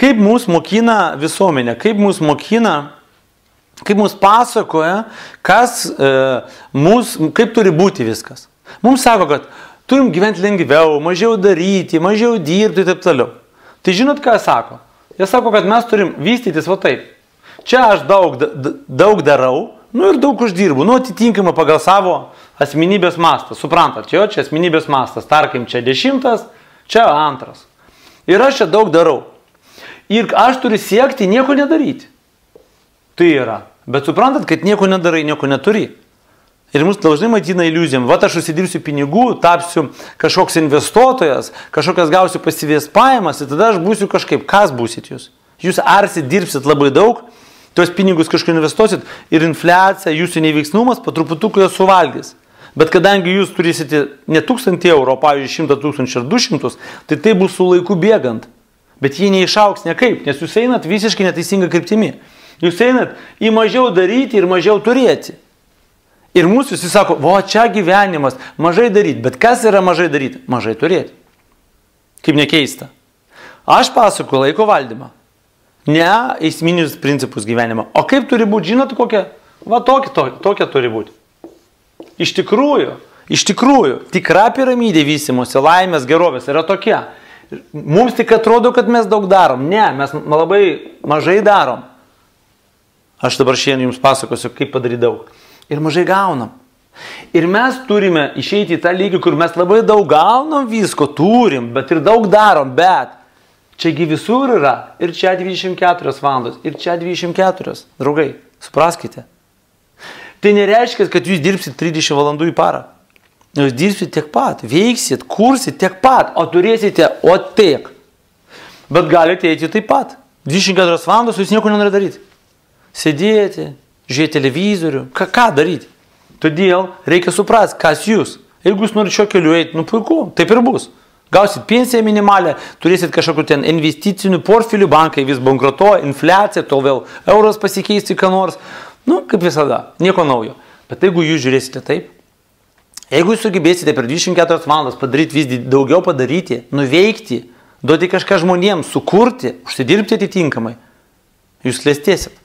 Kaip mūsų mokina visuomenė, kaip mūsų mokina, kaip mūsų pasakoja, kas, e, mūsų, kaip turi būti viskas. Mums sako, kad turim gyventi lengviau, mažiau daryti, mažiau dirbti ir taip toliau. Tai žinot, ką sako? Jie sako, kad mes turim vystytis va taip. Čia aš daug, daug darau, nu ir daug uždirbu, nu atitinkamai pagal savo asmenybės mastą. Suprantat, jo čia asmenybės mastas, tarkim, čia dešimtas, čia antras. Ir aš čia daug darau ir aš turiu siekti nieko nedaryti. Tai yra. Bet suprantat, kad nieko nedarai, nieko neturi. Ir mus dažnai matina iliuzijom, va aš užsidirbsiu pinigų, tapsiu kažkoks investuotojas, kažkokias gausiu pasivės pajamas ir tada aš būsiu kažkaip, kas būsit jūs? Jūs arsit, dirbsit labai daug, tuos pinigus kažkur investuosit ir infliacija, jūsų neveiksnumas patruputukai juos suvalgys. Bet kadangi jūs turėsite ne 1000 eurų, o pavyzdžiui 100 tūkstančių ar 200, tai tai bus su laiku bėgant bet jį neišauks niekaip, nes jūs einat visiškai neteisinga kryptimi. Jūs einat į mažiau daryti ir mažiau turėti. Ir mūsų visi sako, o čia gyvenimas, mažai daryti, bet kas yra mažai daryti? Mažai turėti. Kaip nekeista. Aš pasakoju laiko valdymą. Ne esminius principus gyvenimo. O kaip turi būti, žinot, kokia? Va tokia, tokia, tokia turi būti. Iš tikrųjų, iš tikrųjų, tikra piramidė vystimosi, laimės, gerovės yra tokia. Mums tik atrodo, kad mes daug darom. Ne, mes labai mažai darom. Aš dabar šiandien jums pasakosiu, kaip padaryti daug. Ir mažai gaunam. Ir mes turime išeiti į tą lygį, kur mes labai daug gaunam visko, turim, bet ir daug darom, bet čiagi visur yra. Ir čia 24 valandos, ir čia 24. Draugai, supraskite. Tai nereiškia, kad jūs dirbsit 30 valandų į parą. Nu, jūs dirbsit tiek pat, veiksit, kursit tiek pat, o turėsite o tiek. Bet galite eiti taip pat. 24 valandas jūs nieko nenorite daryti. Sėdėti, žiūrėti televizorių, ką, ką daryti. Todėl reikia suprasti, kas jūs. Jeigu jūs norite šio keliu eiti, nu puiku, taip ir bus. Gausit pensiją minimalę, turėsit kažkokių ten investicinių portfelių, bankai vis bankrutuoja, infliacija, tol vėl euras pasikeisti ką nors. Nu, kaip visada, nieko naujo. Bet jeigu jūs žiūrėsite taip, Jeigu jūs sugebėsite per 24 valandas padaryti vis daugiau padaryti, nuveikti, duoti kažką žmonėms, sukurti, užsidirbti atitinkamai, jūs klėstėsit.